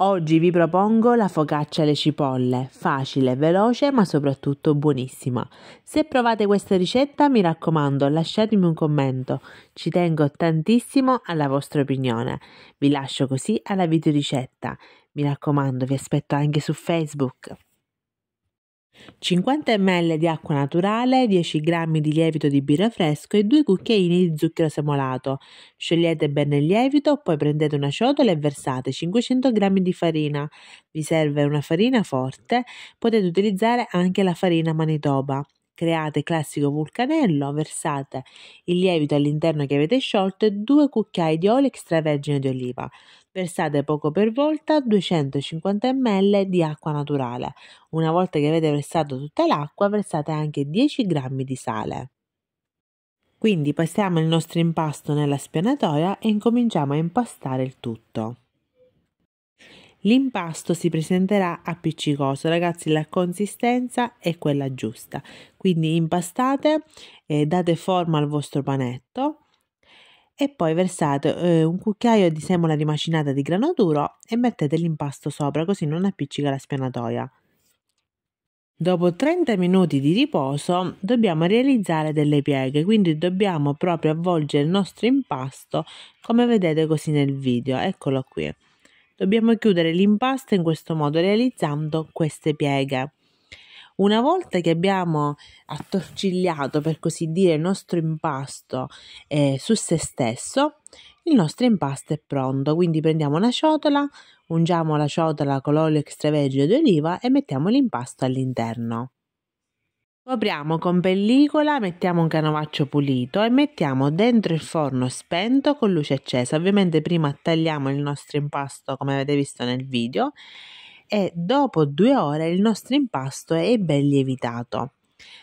Oggi vi propongo la focaccia alle cipolle, facile, veloce ma soprattutto buonissima. Se provate questa ricetta mi raccomando lasciatemi un commento, ci tengo tantissimo alla vostra opinione. Vi lascio così alla videoricetta, mi raccomando vi aspetto anche su Facebook. 50 ml di acqua naturale, 10 g di lievito di birra fresco e 2 cucchiaini di zucchero semolato. Sciogliete bene il lievito, poi prendete una ciotola e versate 500 g di farina. Vi serve una farina forte, potete utilizzare anche la farina manitoba. Create classico vulcanello, versate il lievito all'interno che avete sciolto e 2 cucchiai di olio extravergine di oliva. Versate poco per volta 250 ml di acqua naturale. Una volta che avete versato tutta l'acqua, versate anche 10 g di sale. Quindi passiamo il nostro impasto nella spianatoia e incominciamo a impastare il tutto. L'impasto si presenterà appiccicoso, ragazzi, la consistenza è quella giusta. Quindi impastate, e date forma al vostro panetto e poi versate eh, un cucchiaio di semola rimacinata di grano duro e mettete l'impasto sopra così non appiccica la spianatoia. Dopo 30 minuti di riposo dobbiamo realizzare delle pieghe, quindi dobbiamo proprio avvolgere il nostro impasto come vedete così nel video, eccolo qui. Dobbiamo chiudere l'impasto in questo modo realizzando queste pieghe. Una volta che abbiamo attorcigliato, per così dire, il nostro impasto eh, su se stesso, il nostro impasto è pronto. Quindi prendiamo una ciotola, ungiamo la ciotola con l'olio extravergine d'oliva e mettiamo l'impasto all'interno. Copriamo con pellicola, mettiamo un canovaccio pulito e mettiamo dentro il forno spento con luce accesa. Ovviamente prima tagliamo il nostro impasto come avete visto nel video e dopo due ore il nostro impasto è ben lievitato.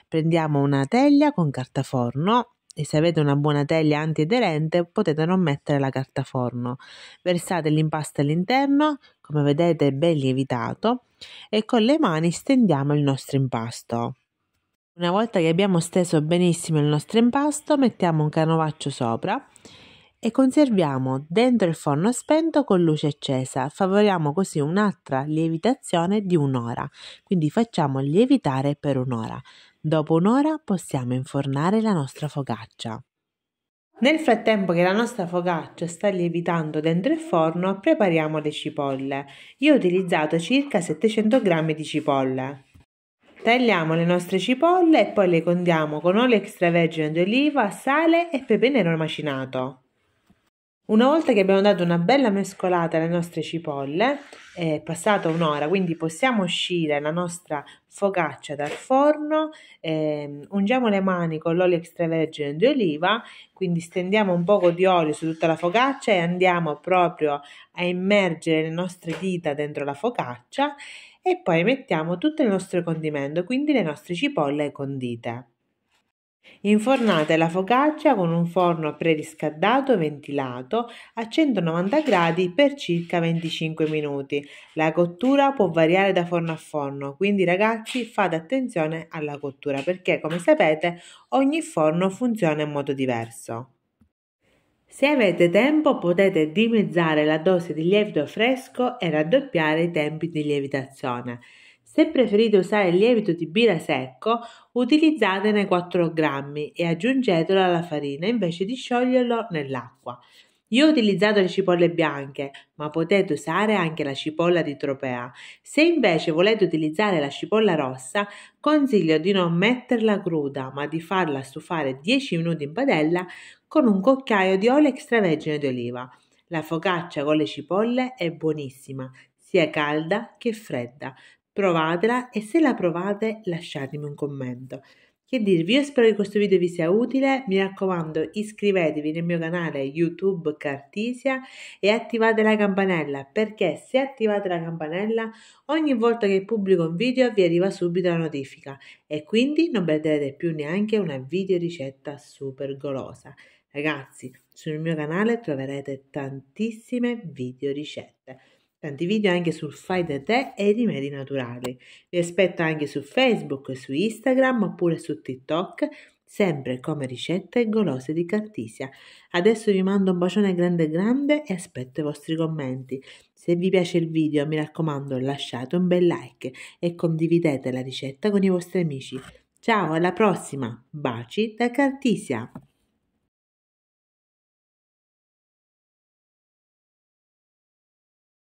Prendiamo una teglia con carta forno e se avete una buona teglia antiaderente potete non mettere la carta forno. Versate l'impasto all'interno, come vedete è ben lievitato, e con le mani stendiamo il nostro impasto. Una volta che abbiamo steso benissimo il nostro impasto mettiamo un canovaccio sopra e conserviamo dentro il forno spento con luce accesa. Favoriamo così un'altra lievitazione di un'ora, quindi facciamo lievitare per un'ora. Dopo un'ora possiamo infornare la nostra focaccia. Nel frattempo che la nostra focaccia sta lievitando dentro il forno, prepariamo le cipolle. Io ho utilizzato circa 700 g di cipolle. Tagliamo le nostre cipolle e poi le condiamo con olio extravergine d'oliva, sale e pepe nero macinato. Una volta che abbiamo dato una bella mescolata alle nostre cipolle, è passata un'ora, quindi possiamo uscire la nostra focaccia dal forno, ehm, ungiamo le mani con l'olio extravergine di oliva, quindi stendiamo un poco di olio su tutta la focaccia e andiamo proprio a immergere le nostre dita dentro la focaccia e poi mettiamo tutto il nostro condimento, quindi le nostre cipolle condite. Infornate la focaccia con un forno preriscaldato ventilato a 190 gradi per circa 25 minuti. La cottura può variare da forno a forno, quindi ragazzi fate attenzione alla cottura perché come sapete ogni forno funziona in modo diverso. Se avete tempo potete dimezzare la dose di lievito fresco e raddoppiare i tempi di lievitazione. Se preferite usare il lievito di birra secco, utilizzatene 4 grammi e aggiungetelo alla farina invece di scioglierlo nell'acqua. Io ho utilizzato le cipolle bianche, ma potete usare anche la cipolla di tropea. Se invece volete utilizzare la cipolla rossa, consiglio di non metterla cruda, ma di farla stufare 10 minuti in padella con un cucchiaio di olio extravergine d'oliva. La focaccia con le cipolle è buonissima, sia calda che fredda. Provatela e se la provate lasciatemi un commento. Che dirvi, io spero che questo video vi sia utile, mi raccomando iscrivetevi nel mio canale YouTube Cartisia e attivate la campanella perché se attivate la campanella ogni volta che pubblico un video vi arriva subito la notifica e quindi non perderete più neanche una video ricetta super golosa. Ragazzi, sul mio canale troverete tantissime video ricette tanti video anche sul fai da te e i rimedi naturali. Vi aspetto anche su Facebook, su Instagram oppure su TikTok, sempre come ricette golose di Cartisia. Adesso vi mando un bacione grande grande e aspetto i vostri commenti. Se vi piace il video mi raccomando lasciate un bel like e condividete la ricetta con i vostri amici. Ciao, alla prossima! Baci da Cartisia!